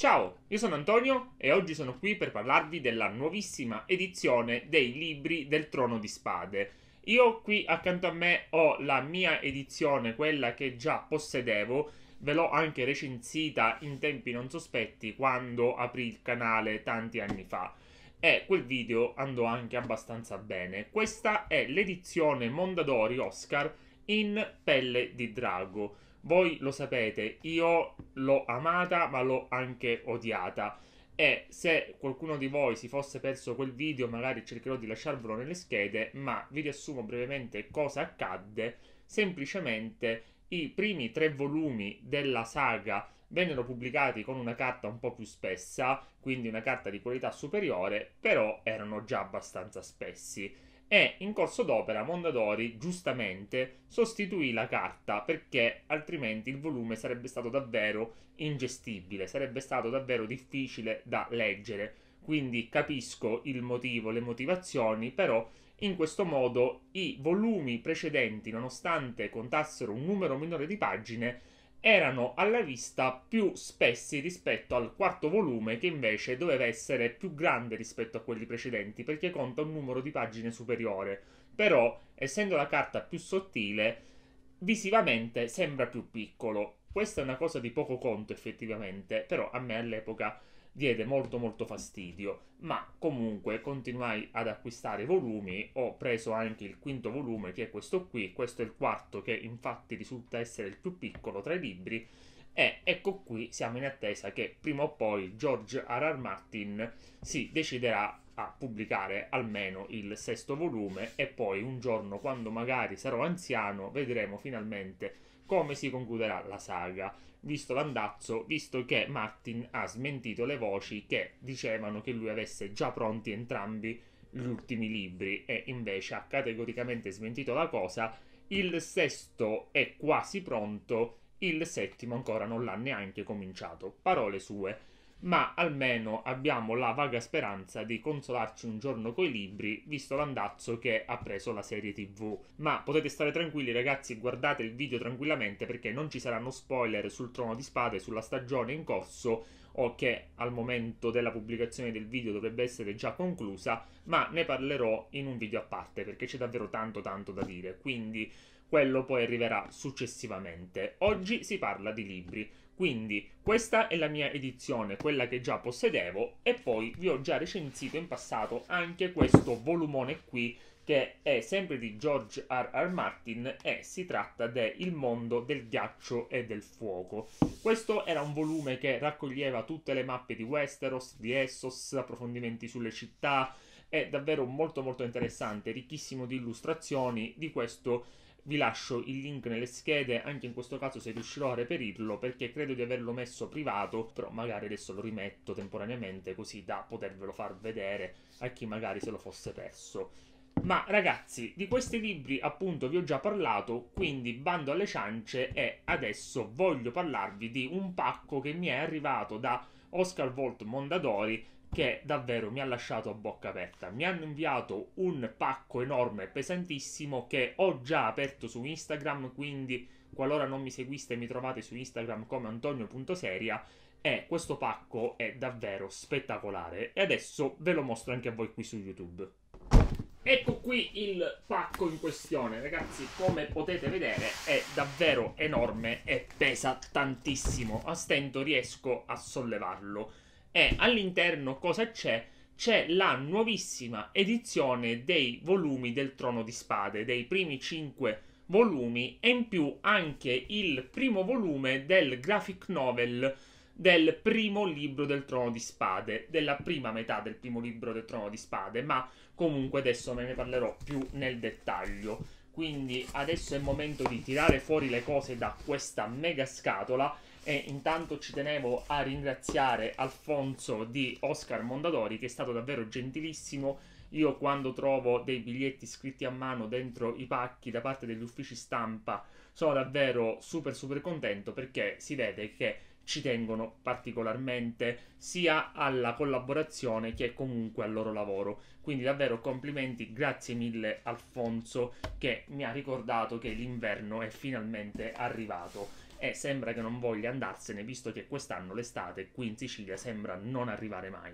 Ciao, io sono Antonio e oggi sono qui per parlarvi della nuovissima edizione dei libri del Trono di Spade. Io qui accanto a me ho la mia edizione, quella che già possedevo, ve l'ho anche recensita in tempi non sospetti quando aprì il canale tanti anni fa e quel video andò anche abbastanza bene. Questa è l'edizione Mondadori Oscar in pelle di drago. Voi lo sapete, io l'ho amata ma l'ho anche odiata. E se qualcuno di voi si fosse perso quel video, magari cercherò di lasciarvelo nelle schede, ma vi riassumo brevemente cosa accadde. Semplicemente i primi tre volumi della saga vennero pubblicati con una carta un po' più spessa, quindi una carta di qualità superiore, però erano già abbastanza spessi e in corso d'opera Mondadori giustamente sostituì la carta perché altrimenti il volume sarebbe stato davvero ingestibile, sarebbe stato davvero difficile da leggere. Quindi capisco il motivo, le motivazioni, però in questo modo i volumi precedenti, nonostante contassero un numero minore di pagine, erano alla vista più spessi rispetto al quarto volume che invece doveva essere più grande rispetto a quelli precedenti perché conta un numero di pagine superiore. Però, essendo la carta più sottile, visivamente sembra più piccolo. Questa è una cosa di poco conto effettivamente, però a me all'epoca diede molto molto fastidio, ma comunque continuai ad acquistare volumi, ho preso anche il quinto volume che è questo qui, questo è il quarto che infatti risulta essere il più piccolo tra i libri e ecco qui siamo in attesa che prima o poi George R.R. Martin si deciderà a pubblicare almeno il sesto volume e poi un giorno quando magari sarò anziano vedremo finalmente come si concluderà la saga visto l'andazzo, visto che Martin ha smentito le voci che dicevano che lui avesse già pronti entrambi gli ultimi libri e invece ha categoricamente smentito la cosa. Il sesto è quasi pronto, il settimo ancora non l'ha neanche cominciato. Parole sue ma almeno abbiamo la vaga speranza di consolarci un giorno coi libri, visto l'andazzo che ha preso la serie TV. Ma potete stare tranquilli ragazzi, guardate il video tranquillamente perché non ci saranno spoiler sul Trono di Spade, sulla stagione in corso o che al momento della pubblicazione del video dovrebbe essere già conclusa, ma ne parlerò in un video a parte perché c'è davvero tanto tanto da dire, quindi quello poi arriverà successivamente. Oggi si parla di libri. Quindi questa è la mia edizione, quella che già possedevo e poi vi ho già recensito in passato anche questo volumone qui che è sempre di George R. R. Martin e si tratta de Il mondo del ghiaccio e del fuoco. Questo era un volume che raccoglieva tutte le mappe di Westeros, di Essos, approfondimenti sulle città, è davvero molto molto interessante, ricchissimo di illustrazioni di questo vi lascio il link nelle schede, anche in questo caso se riuscirò a reperirlo, perché credo di averlo messo privato, però magari adesso lo rimetto temporaneamente così da potervelo far vedere a chi magari se lo fosse perso. Ma ragazzi, di questi libri appunto vi ho già parlato, quindi bando alle ciance e adesso voglio parlarvi di un pacco che mi è arrivato da Oscar Volt Mondadori che davvero mi ha lasciato a bocca aperta. Mi hanno inviato un pacco enorme e pesantissimo che ho già aperto su Instagram, quindi qualora non mi seguiste mi trovate su Instagram come antonio.seria e questo pacco è davvero spettacolare e adesso ve lo mostro anche a voi qui su YouTube. Ecco qui il pacco in questione, ragazzi, come potete vedere è davvero enorme e pesa tantissimo, a stento riesco a sollevarlo e all'interno cosa c'è? C'è la nuovissima edizione dei volumi del Trono di Spade, dei primi 5 volumi e in più anche il primo volume del graphic novel del primo libro del Trono di Spade, della prima metà del primo libro del Trono di Spade, ma comunque adesso me ne parlerò più nel dettaglio. Quindi adesso è il momento di tirare fuori le cose da questa mega scatola e intanto ci tenevo a ringraziare Alfonso di Oscar Mondadori che è stato davvero gentilissimo. Io quando trovo dei biglietti scritti a mano dentro i pacchi da parte degli uffici stampa sono davvero super super contento perché si vede che ci tengono particolarmente sia alla collaborazione che comunque al loro lavoro. Quindi davvero complimenti, grazie mille Alfonso che mi ha ricordato che l'inverno è finalmente arrivato e sembra che non voglia andarsene visto che quest'anno l'estate qui in Sicilia sembra non arrivare mai.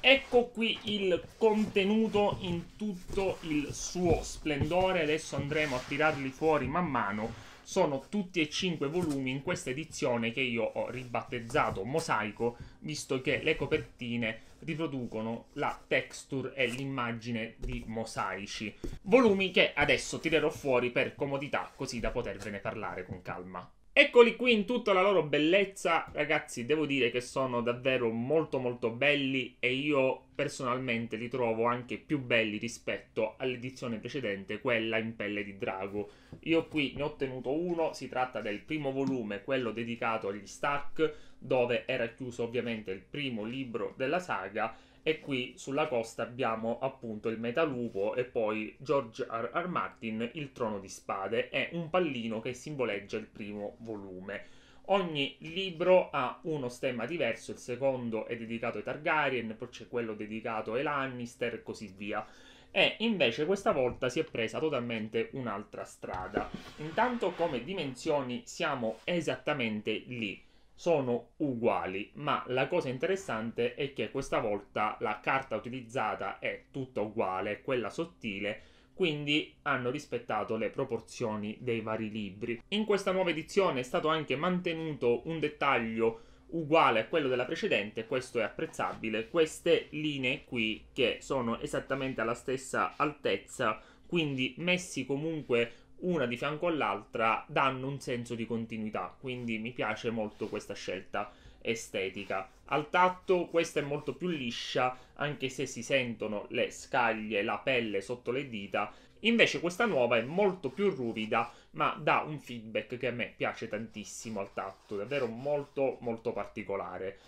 Ecco qui il contenuto in tutto il suo splendore, adesso andremo a tirarli fuori man mano. Sono tutti e cinque volumi in questa edizione che io ho ribattezzato mosaico, visto che le copertine riproducono la texture e l'immagine di mosaici. Volumi che adesso tirerò fuori per comodità, così da potervene parlare con calma. Eccoli qui in tutta la loro bellezza, ragazzi, devo dire che sono davvero molto molto belli e io personalmente li trovo anche più belli rispetto all'edizione precedente, quella in pelle di drago. Io qui ne ho ottenuto uno, si tratta del primo volume, quello dedicato agli Stark, dove era chiuso ovviamente il primo libro della saga e qui sulla costa abbiamo appunto il Metalupo e poi George R. R. Martin, Il Trono di Spade e un pallino che simboleggia il primo volume. Ogni libro ha uno stemma diverso, il secondo è dedicato ai Targaryen, poi c'è quello dedicato ai Lannister e così via. E invece questa volta si è presa totalmente un'altra strada. Intanto come dimensioni siamo esattamente lì sono uguali, ma la cosa interessante è che questa volta la carta utilizzata è tutta uguale, quella sottile, quindi hanno rispettato le proporzioni dei vari libri. In questa nuova edizione è stato anche mantenuto un dettaglio uguale a quello della precedente, questo è apprezzabile, queste linee qui che sono esattamente alla stessa altezza, quindi messi comunque una di fianco all'altra danno un senso di continuità, quindi mi piace molto questa scelta estetica. Al tatto questa è molto più liscia, anche se si sentono le scaglie, la pelle sotto le dita. Invece questa nuova è molto più ruvida, ma dà un feedback che a me piace tantissimo al tatto, davvero molto molto particolare.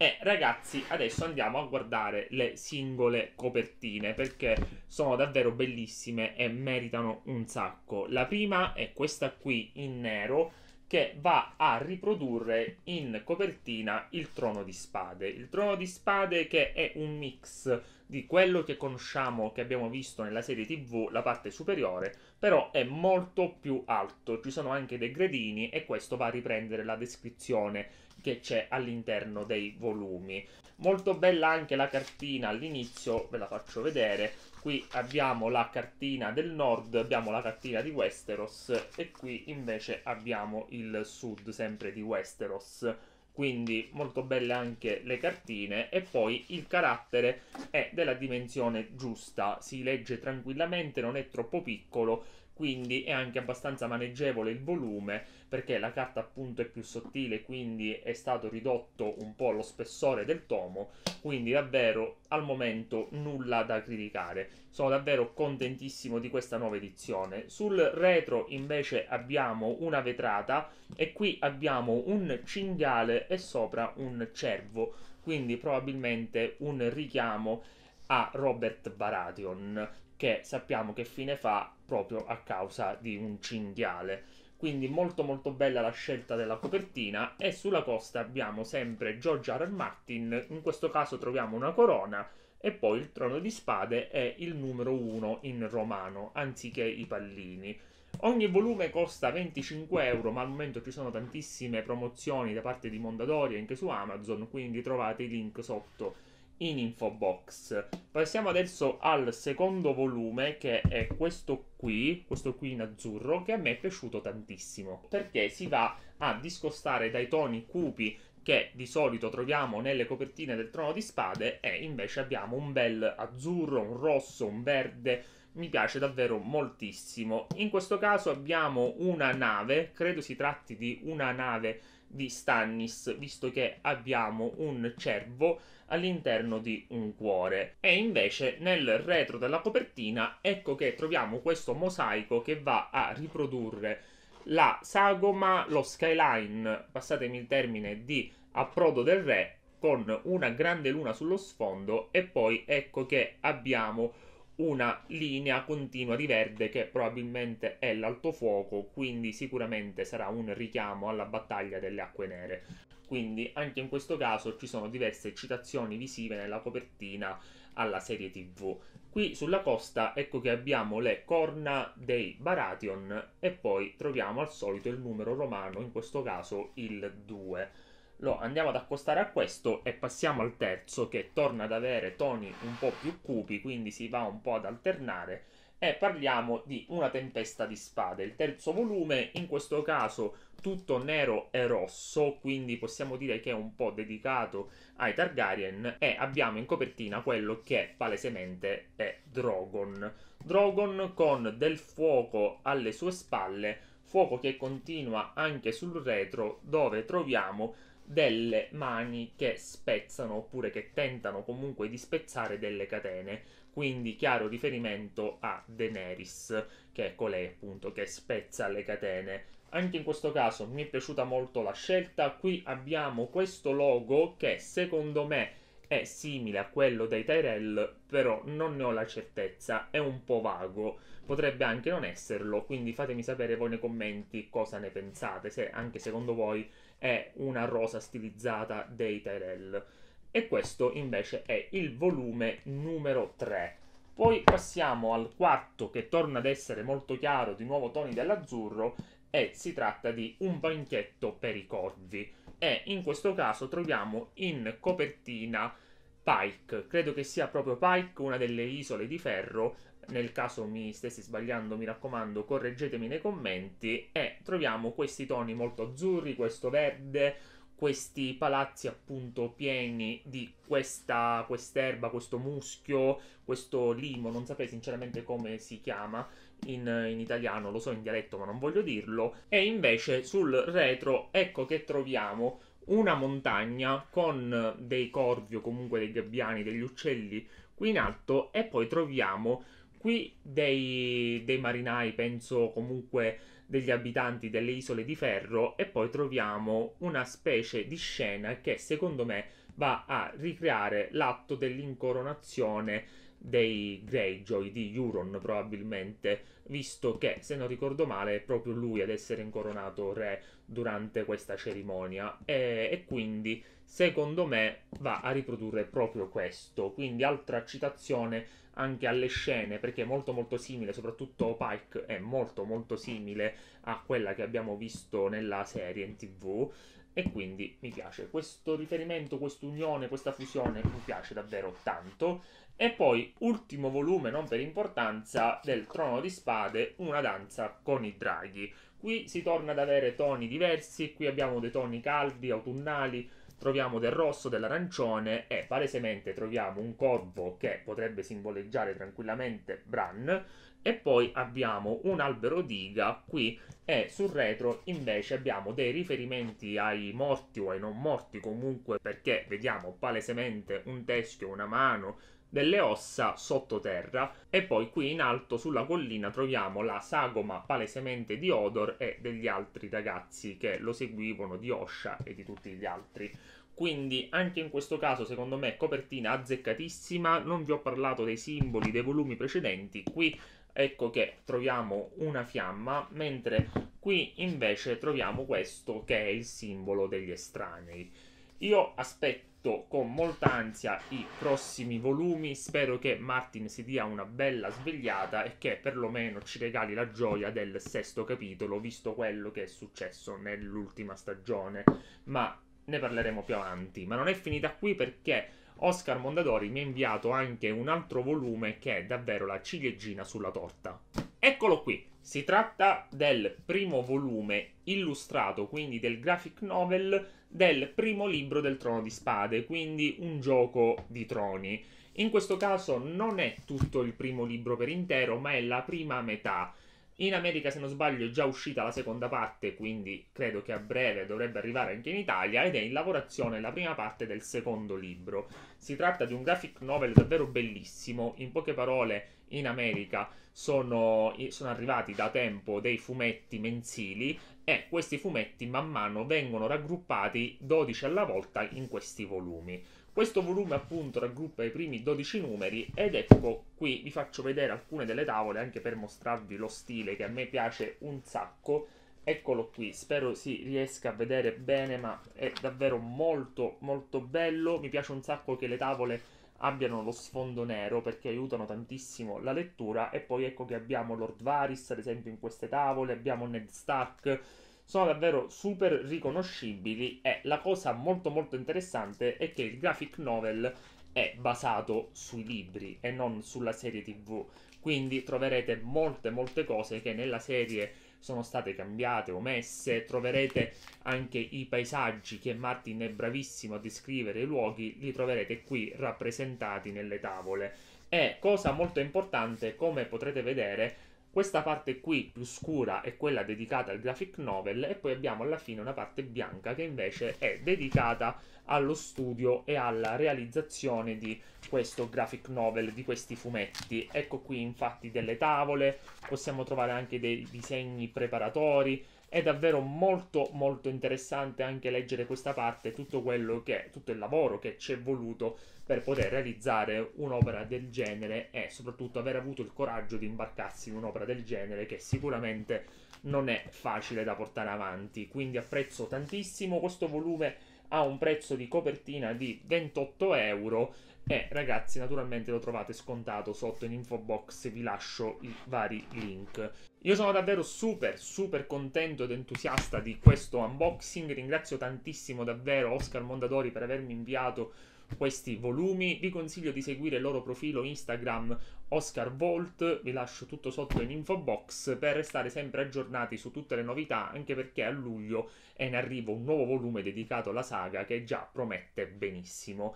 E ragazzi, adesso andiamo a guardare le singole copertine perché sono davvero bellissime e meritano un sacco. La prima è questa qui in nero che va a riprodurre in copertina il Trono di Spade. Il Trono di Spade che è un mix di quello che conosciamo, che abbiamo visto nella serie TV, la parte superiore, però è molto più alto, ci sono anche dei gradini e questo va a riprendere la descrizione che c'è all'interno dei volumi. Molto bella anche la cartina all'inizio, ve la faccio vedere. Qui abbiamo la cartina del nord, abbiamo la cartina di Westeros e qui invece abbiamo il sud sempre di Westeros quindi molto belle anche le cartine e poi il carattere è della dimensione giusta, si legge tranquillamente, non è troppo piccolo, quindi è anche abbastanza maneggevole il volume perché la carta appunto è più sottile, quindi è stato ridotto un po' lo spessore del tomo, quindi davvero al momento nulla da criticare. Sono davvero contentissimo di questa nuova edizione. Sul retro invece abbiamo una vetrata e qui abbiamo un cinghiale e sopra un cervo, quindi probabilmente un richiamo a Robert Baratheon che sappiamo che fine fa proprio a causa di un cinghiale. Quindi molto molto bella la scelta della copertina e sulla costa abbiamo sempre George R. R. Martin, in questo caso troviamo una corona e poi il trono di spade è il numero 1 in romano anziché i pallini. Ogni volume costa 25 euro, ma al momento ci sono tantissime promozioni da parte di Mondadori anche su Amazon, quindi trovate i link sotto in info box. Passiamo adesso al secondo volume che è questo qui, questo qui in azzurro, che a me è piaciuto tantissimo perché si va a discostare dai toni cupi che di solito troviamo nelle copertine del Trono di Spade e invece abbiamo un bel azzurro, un rosso, un verde, mi piace davvero moltissimo. In questo caso abbiamo una nave, credo si tratti di una nave di Stannis, visto che abbiamo un cervo all'interno di un cuore. E invece nel retro della copertina ecco che troviamo questo mosaico che va a riprodurre la sagoma, lo skyline, passatemi il termine, di approdo del re con una grande luna sullo sfondo e poi ecco che abbiamo una linea continua di verde che probabilmente è l'altofuoco, quindi sicuramente sarà un richiamo alla battaglia delle acque nere. Quindi anche in questo caso ci sono diverse citazioni visive nella copertina alla serie TV. Qui sulla costa ecco che abbiamo le corna dei Baratheon e poi troviamo al solito il numero romano, in questo caso il 2 lo andiamo ad accostare a questo e passiamo al terzo che torna ad avere toni un po' più cupi, quindi si va un po' ad alternare e parliamo di Una tempesta di spade, il terzo volume, in questo caso tutto nero e rosso, quindi possiamo dire che è un po' dedicato ai Targaryen e abbiamo in copertina quello che palesemente è Drogon. Drogon con del fuoco alle sue spalle, fuoco che continua anche sul retro dove troviamo delle mani che spezzano oppure che tentano comunque di spezzare delle catene. Quindi chiaro riferimento a Daenerys, che è colei appunto che spezza le catene. Anche in questo caso mi è piaciuta molto la scelta. Qui abbiamo questo logo che secondo me è simile a quello dei Tyrell, però non ne ho la certezza, è un po' vago potrebbe anche non esserlo, quindi fatemi sapere voi nei commenti cosa ne pensate, se anche secondo voi è una rosa stilizzata dei Tyrell. E questo invece è il volume numero 3. Poi passiamo al quarto che torna ad essere molto chiaro, di nuovo toni dell'azzurro, e si tratta di Un banchetto per i corvi. E in questo caso troviamo in copertina Pike, credo che sia proprio Pike, una delle isole di ferro, nel caso mi stessi sbagliando mi raccomando correggetemi nei commenti e troviamo questi toni molto azzurri, questo verde, questi palazzi appunto pieni di questa erba, questo muschio, questo limo, non saprei sinceramente come si chiama in, in, italiano, lo so in dialetto ma non voglio dirlo, e invece sul retro ecco che troviamo una montagna con dei corvi o comunque dei gabbiani, degli uccelli qui in alto e poi troviamo qui dei, dei marinai, penso comunque degli abitanti delle isole di ferro e poi troviamo una specie di scena che secondo me va a ricreare l'atto dell'incoronazione dei Greyjoy di Euron probabilmente, visto che se non ricordo male è proprio lui ad essere incoronato re durante questa cerimonia e, e quindi secondo me va a riprodurre proprio questo, quindi altra citazione anche alle scene perché è molto molto simile, soprattutto Pike è molto molto simile a quella che abbiamo visto nella serie in tv e quindi mi piace questo riferimento, quest'unione, questa fusione mi piace davvero tanto. E poi ultimo volume, non per importanza, del Trono di Spade, una danza con i draghi. Qui si torna ad avere toni diversi, qui abbiamo dei toni caldi, autunnali, troviamo del rosso, dell'arancione e palesemente troviamo un corvo che potrebbe simboleggiare tranquillamente Bran e poi abbiamo un albero diga qui e sul retro invece abbiamo dei riferimenti ai morti o ai non morti comunque perché vediamo palesemente un teschio, una mano delle ossa sottoterra e poi qui in alto sulla collina troviamo la sagoma palesemente di Odor e degli altri ragazzi che lo seguivano di Osha e di tutti gli altri. Quindi anche in questo caso secondo me copertina azzeccatissima, non vi ho parlato dei simboli dei volumi precedenti, qui ecco che troviamo una fiamma, mentre qui invece troviamo questo che è il simbolo degli estranei. Io aspetto aspetto con molta ansia i prossimi volumi. Spero che Martin si dia una bella svegliata e che perlomeno ci regali la gioia del sesto capitolo, visto quello che è successo nell'ultima stagione. Ma ne parleremo più avanti. Ma non è finita qui perché Oscar Mondadori mi ha inviato anche un altro volume che è davvero la ciliegina sulla torta. Eccolo qui, si tratta del primo volume illustrato, quindi del graphic novel del primo libro del Trono di Spade, quindi un gioco di troni. In questo caso non è tutto il primo libro per intero, ma è la prima metà. In America, se non sbaglio, è già uscita la seconda parte, quindi credo che a breve dovrebbe arrivare anche in Italia, ed è in lavorazione la prima parte del secondo libro. Si tratta di un graphic novel davvero bellissimo, in poche parole in America sono, sono, arrivati da tempo dei fumetti mensili e questi fumetti man mano vengono raggruppati 12 alla volta in questi volumi. Questo volume appunto raggruppa i primi 12 numeri ed ecco qui vi faccio vedere alcune delle tavole anche per mostrarvi lo stile che a me piace un sacco. Eccolo qui, spero si riesca a vedere bene ma è davvero molto molto bello, mi piace un sacco che le tavole abbiano lo sfondo nero perché aiutano tantissimo la lettura e poi ecco che abbiamo Lord Varys ad esempio in queste tavole, abbiamo Ned Stark, sono davvero super riconoscibili e la cosa molto molto interessante è che il graphic novel è basato sui libri e non sulla serie tv, quindi troverete molte molte cose che nella serie sono state cambiate, omesse, troverete anche i paesaggi che Martin è bravissimo a descrivere, i luoghi li troverete qui rappresentati nelle tavole. E cosa molto importante, come potrete vedere, questa parte qui più scura è quella dedicata al graphic novel e poi abbiamo alla fine una parte bianca che invece è dedicata allo studio e alla realizzazione di questo graphic novel, di questi fumetti. Ecco qui infatti delle tavole, possiamo trovare anche dei disegni preparatori. È davvero molto molto interessante anche leggere questa parte, tutto quello che tutto il lavoro che ci è voluto per poter realizzare un'opera del genere e soprattutto aver avuto il coraggio di imbarcarsi in un'opera del genere che sicuramente non è facile da portare avanti. Quindi apprezzo tantissimo questo volume ha un prezzo di copertina di 28 euro. E ragazzi, naturalmente lo trovate scontato sotto in info box, vi lascio i vari link. Io sono davvero super, super contento ed entusiasta di questo unboxing. Ringrazio tantissimo davvero Oscar Mondadori per avermi inviato questi volumi. Vi consiglio di seguire il loro profilo Instagram Oscar Volt, vi lascio tutto sotto in info box per restare sempre aggiornati su tutte le novità, anche perché a luglio è in arrivo un nuovo volume dedicato alla saga che già promette benissimo.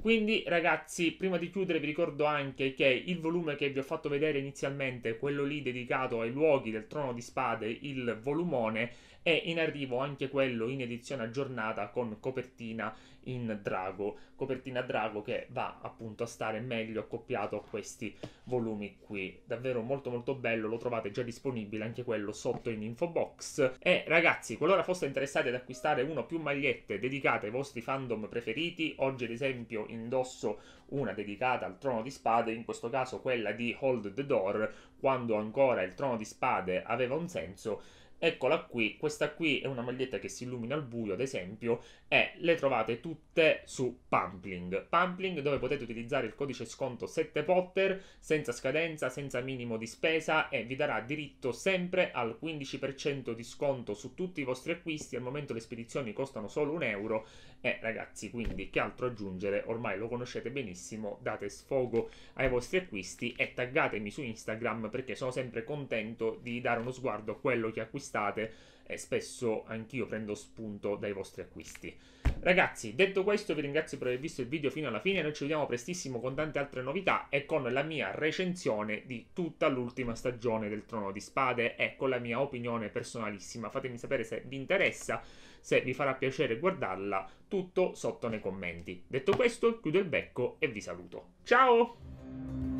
Quindi, ragazzi, prima di chiudere, vi ricordo anche che il volume che vi ho fatto vedere inizialmente, quello lì dedicato ai luoghi del trono di spade, il volumone, è in arrivo anche quello in edizione aggiornata con copertina in drago, copertina drago che va appunto a stare meglio accoppiato a questi volumi qui. Davvero molto molto bello, lo trovate già disponibile anche quello sotto in info box. E ragazzi, qualora foste interessati ad acquistare uno o più magliette dedicate ai vostri fandom preferiti, oggi ad esempio esempio indosso una dedicata al trono di spade, in questo caso quella di Hold the Door, quando ancora il trono di spade aveva un senso Eccola qui, questa qui è una maglietta che si illumina al buio, ad esempio, e le trovate tutte su Pumpling. Pumpling dove potete utilizzare il codice sconto 7Potter senza scadenza, senza minimo di spesa e vi darà diritto sempre al 15% di sconto su tutti i vostri acquisti. Al momento le spedizioni costano solo un euro e ragazzi, quindi che altro aggiungere? Ormai lo conoscete benissimo, date sfogo ai vostri acquisti e taggatemi su Instagram perché sono sempre contento di dare uno sguardo a quello che acquistate acquistate e spesso anch'io prendo spunto dai vostri acquisti. Ragazzi, detto questo vi ringrazio per aver visto il video fino alla fine, noi ci vediamo prestissimo con tante altre novità e con la mia recensione di tutta l'ultima stagione del Trono di Spade e con la mia opinione personalissima. Fatemi sapere se vi interessa, se vi farà piacere guardarla, tutto sotto nei commenti. Detto questo, chiudo il becco e vi saluto. Ciao!